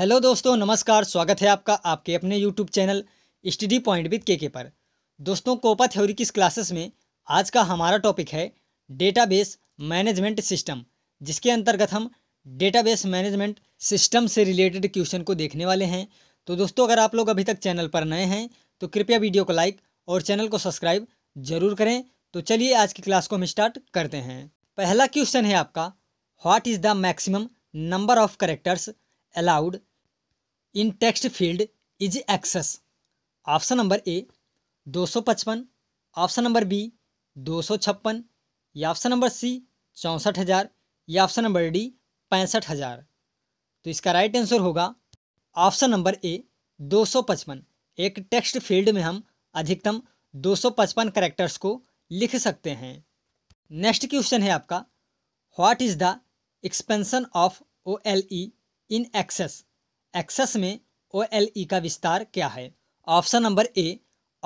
hello दोस्तों नमस्कार स्वागत है आपका आपके अपने YouTube channel study point with K K पर दोस्तों कोपा थ्योरी की क्लासेस में आज का हमारा टॉपिक है डेटाबेस मैनेजमेंट सिस्टम जिसके अंतर्गत हम डेटाबेस मैनेजमेंट सिस्टम से रिलेटेड क्वेश्चन को देखने वाले हैं तो दोस्तों अगर आप लोग अभी तक चैनल पर नए हैं तो कृपया वीडियो को लाइक और चैनल को सब्सक्राइब जरूर करें तो चलिए आज की क्लास को हम स्टार्ट करते हैं पहला क्वेश्चन है आपका what is the maximum number of characters allowed in text field is Access option number A दो सौ पचपन ऑप्शन नंबर बी दो सौ छप्पन या ऑप्शन नंबर सी चौंसठ हज़ार या ऑप्शन नंबर डी पैंसठ हज़ार तो इसका राइट आंसर होगा ऑप्शन नंबर ए 255 एक टेक्स्ट फील्ड में हम अधिकतम 255 करेक्टर्स को लिख सकते हैं नेक्स्ट क्वेश्चन है आपका what is the expansion of O L E in Access Access में ओ एल ई का विस्तार क्या है option number A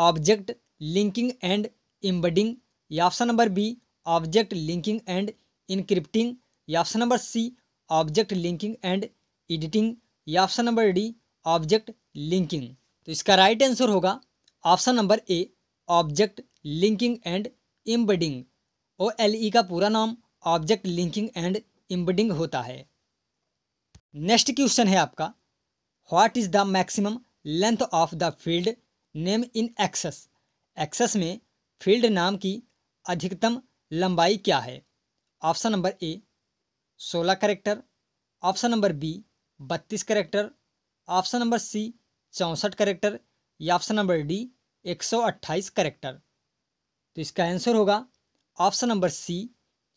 object linking and embedding या option number B object linking and encrypting या option number C object linking and editing या option number D object linking तो इसका राइट आंसर होगा option number A object linking and embedding O L E e का पूरा नाम object linking and इम्बडिंग होता है नेक्स्ट क्वेश्चन है आपका what is the maximum length of the field name in Access Access में फील्ड नाम की अधिकतम लंबाई क्या है ऑप्शन नंबर ए सोलह करेक्टर ऑप्शन नंबर बी बत्तीस करेक्टर ऑप्शन नंबर सी चौंसठ करेक्टर या ऑप्शन नंबर डी एक सौ अट्ठाईस करेक्टर तो इसका आंसर होगा ऑप्शन नंबर सी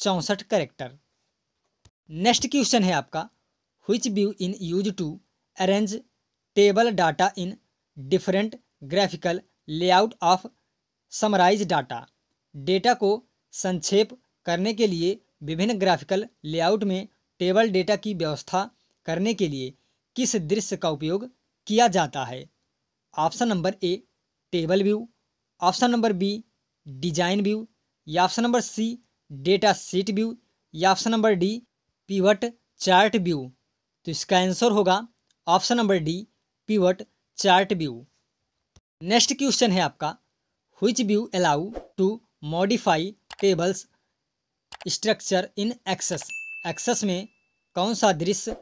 चौंसठ करेक्टर नेक्स्ट क्वेश्चन है आपका which view in use to arrange table data in different graphical layout of summarise data data को संक्षेप करने के लिए विभिन्न ग्राफिकल लेआउट में टेबल डेटा की व्यवस्था करने के लिए किस दृश्य का उपयोग किया जाता है option number A table view option number B design view या option number C data sheet view या option number D pivot chart view तो इसका आंसर होगा option number D pivot chart view next question है आपका which view allow to modify tables structure in Access Access में कौन सा दृश्य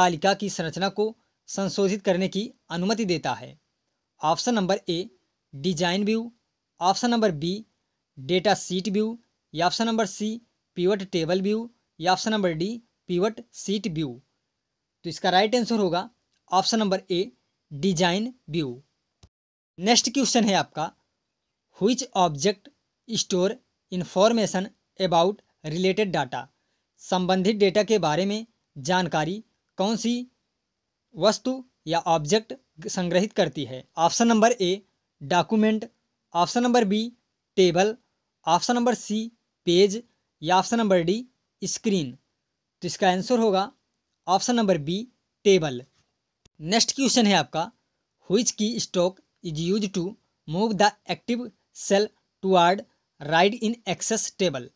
तालिका की संरचना को संशोधित करने की अनुमति देता है option number A design view option number B data sheet view या option number C pivot table view या option number D pivot sheet view तो इसका राइट आंसर होगा option number A design view next question है आपका which object store information about related data संबंधित data के बारे में जानकारी कौन सी वस्तु या ऑब्जेक्ट संग्रहित करती है option number A document option number B table option number C page या ऑप्शन नंबर डी स्क्रीन तो इसका आंसर होगा option number B table next question है आपका which key stroke is use to move the active cell toward right in Access table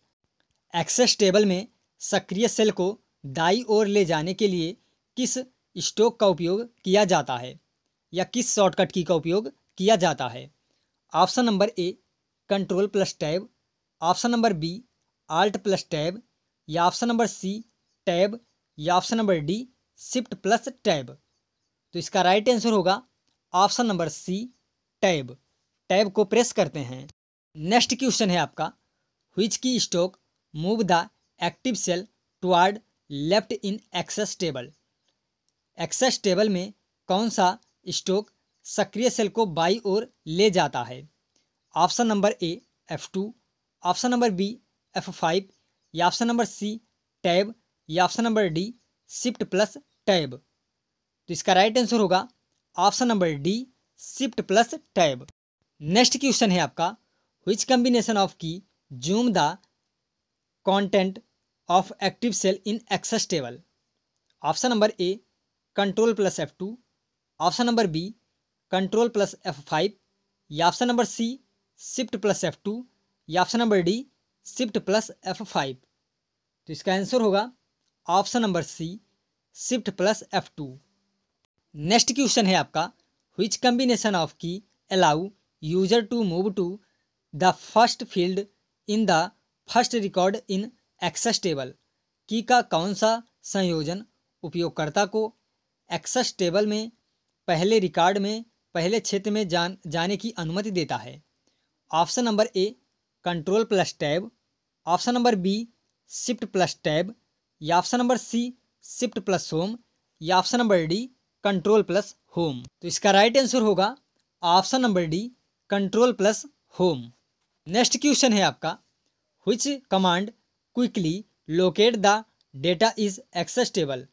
Access table में सक्रिय cell को दाई ओर ले जाने के लिए किस स्टोक का उपयोग किया जाता है या किस शॉर्टकट की का उपयोग किया जाता है option number A control plus tab option number B alt plus tab या ऑप्शन नंबर सी टैब या option number D shift plus tab तो इसका राइट आंसर होगा option number C tab tab को प्रेस करते हैं नेक्स्ट क्वेश्चन है आपका which key stroke move the active cell toward left in Access table Access table में कौन सा स्टॉक सक्रिय सेल को बाई ओर ले जाता है option number A F two option number B F five या ऑप्शन नंबर सी टैब या option number D shift plus tab तो इसका राइट आंसर होगा option number D shift plus tab next question है आपका which combination of key zoom the content of active cell in Access table option number A control plus F two option number B control plus F five या option number C shift plus F two या option number D shift plus F five तो इसका answer होगा option number C shift plus F two next question है आपका which combination of key allow user to move to the first field in the first record in Access table की का कौन सा संयोजन उपयोगकर्ता को एक्सेस टेबल में पहले रिकॉर्ड में पहले क्षेत्र में जान जाने की अनुमति देता है option number A control plus tab option number B shift plus tab या option number C shift plus home या option number D control plus home तो इसका राइट आंसर होगा option number D control plus home next question है आपका which command quickly locate the data is Access table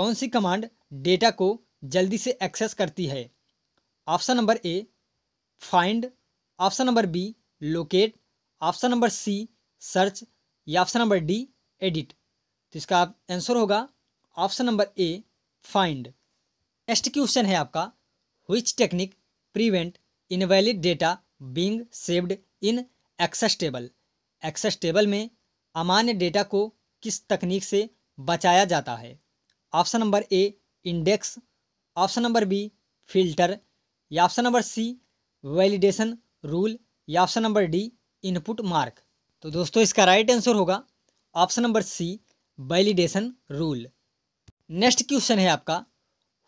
कौन सी command data को जल्दी से एक्सेस करती है option number A find option number B locate option number C search या ऑप्शन नंबर डी एडिट तो इसका आंसर होगा option number A find next question है आपका which technique prevent invalid data being saved in Access table Access table में अमान्य data को किस तकनीक से बचाया जाता है option number A index option number B filter या option number C validation rule या option number D input mark तो दोस्तों इसका राइट आंसर होगा option number C validation rule next question है आपका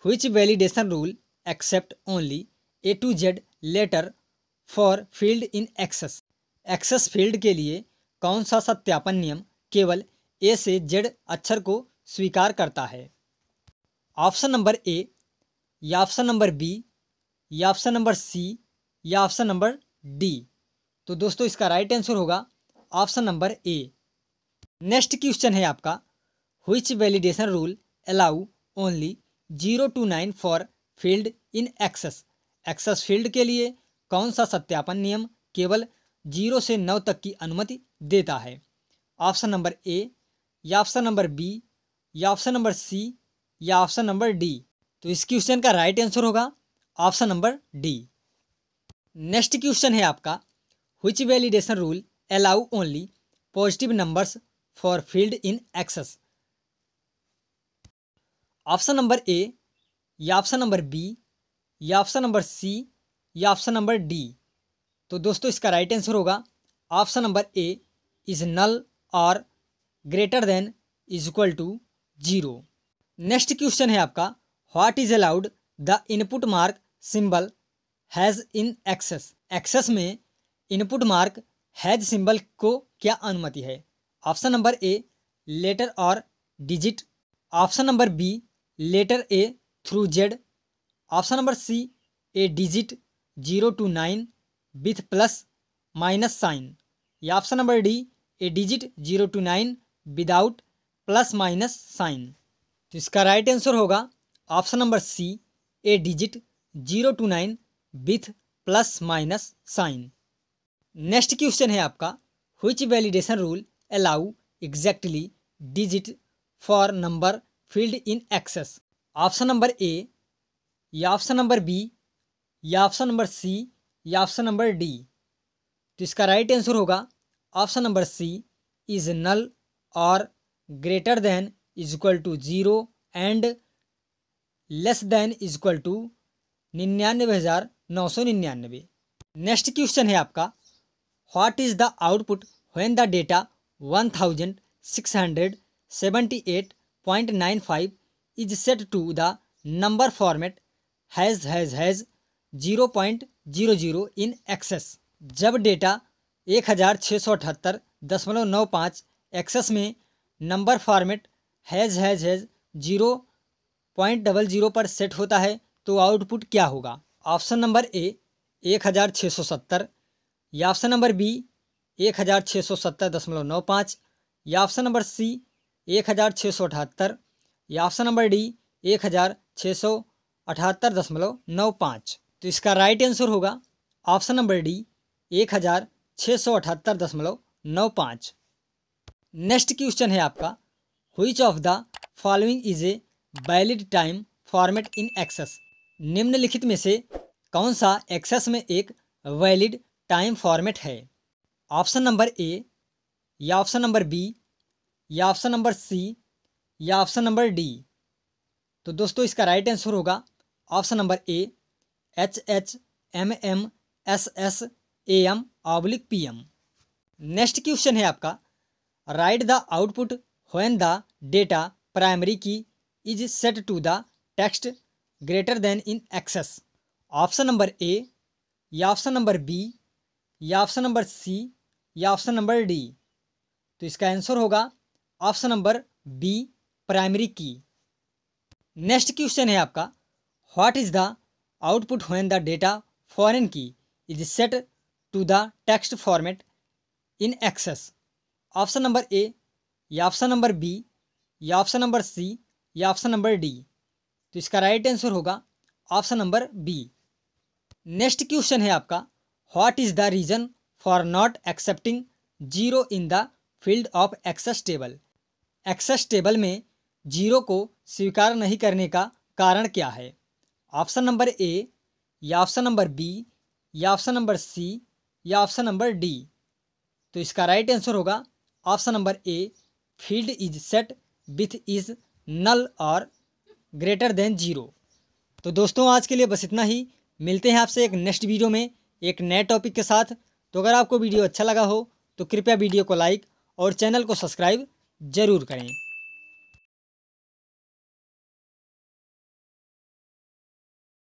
which validation rule accept only a to z letter for field in access access field के लिए कौन सा सत्यापन नियम केवल ए से जेड अक्षर को स्वीकार करता है ऑप्शन नंबर ए या ऑप्शन नंबर बी या ऑप्शन नंबर सी या ऑप्शन नंबर डी तो दोस्तों इसका राइट आंसर होगा option number A next question है आपका which validation rule allow only zero to nine for field in Access Access field के लिए कौन सा सत्यापन नियम केवल जीरो से नौ तक की अनुमति देता है ऑप्शन नंबर ए या ऑप्शन नंबर बी या ऑप्शन नंबर सी या ऑप्शन नंबर डी तो इस क्वेश्चन का राइट आंसर होगा option number D next question है आपका which validation rule allow only positive numbers for field in Access option number A या option number B या option number C या option number D तो दोस्तों इसका राइट आंसर होगा option number A is null और greater than is equal to zero next question है आपका what is allowed the input mark symbol hash in Access Access में input mark hash symbol को क्या अनुमति है ऑप्शन नंबर ए लेटर और digit option number B letter A through Z option number C a digit zero to nine with plus minus sign या option number D a digit zero to nine without plus minus sign तो इसका right answer होगा option number C a digit zero to nine with plus minus sign next question है आपका which validation rule allow exactly digit for number field in Access option number A या option number B या option number C या option number D तो इसका right answer होगा option number C is null और greater than is equal to zero and less than is equal to निन्यानवे हज़ार नौ सौ निन्यानवे नेक्स्ट क्वेश्चन है आपका what is the output when the data one thousand six hundred seventy eight point nine five is set to the number format hash hash hash zero point zero zero in Access जब data एक हज़ार छः सौ अठहत्तर दशमलव नौ पाँच Access में number format hash hash hash zero point double zero पर सेट होता है तो आउटपुट क्या होगा ऑप्शन नंबर ए एक हज़ार छः सौ सत्तर या ऑप्शन नंबर बी एक हज़ार छः सौ सत्तर दशमलव नौ पाँच या ऑप्शन नंबर सी एक हज़ार छः सौ अठहत्तर या ऑप्शन नंबर डी एक हज़ार छः सौ अठहत्तर दशमलव नौ पाँच तो इसका राइट आंसर होगा ऑप्शन नंबर डी एक हज़ार छः सौ अठहत्तर दशमलव नौ पाँच नेक्स्ट क्वेश्चन है आपका which of the following is a valid time format in Access निम्नलिखित में से कौन सा एक्सेस में एक वैलिड टाइम फॉर्मेट है ऑप्शन नंबर ए या ऑप्शन नंबर बी या ऑप्शन नंबर सी या ऑप्शन नंबर डी तो दोस्तों इसका राइट आंसर होगा option number A H H M M S S A M oblique P M next question है आपका write the output when the data primary key is set to the text greater than in Access option number A या option number B या option number C या option number D तो इसका answer होगा option number B primary key next question है आपका what is the output when the data foreign key is set to the text format in Access option number A या option number B या option number C या option number D तो इसका right answer होगा option number B next question है आपका what is the reason for not accepting zero in the field of Access table Access table में zero को स्वीकार नहीं करने का कारण क्या है ऑप्शन नंबर ए या ऑप्शन नंबर बी या ऑप्शन नंबर सी या ऑप्शन नंबर डी तो इसका राइट आंसर होगा option number A field is set with is null और ग्रेटर देन जीरो तो दोस्तों आज के लिए बस इतना ही मिलते हैं आपसे एक नेक्स्ट वीडियो में एक नए टॉपिक के साथ तो अगर आपको वीडियो अच्छा लगा हो तो कृपया वीडियो को लाइक और चैनल को सब्सक्राइब ज़रूर करें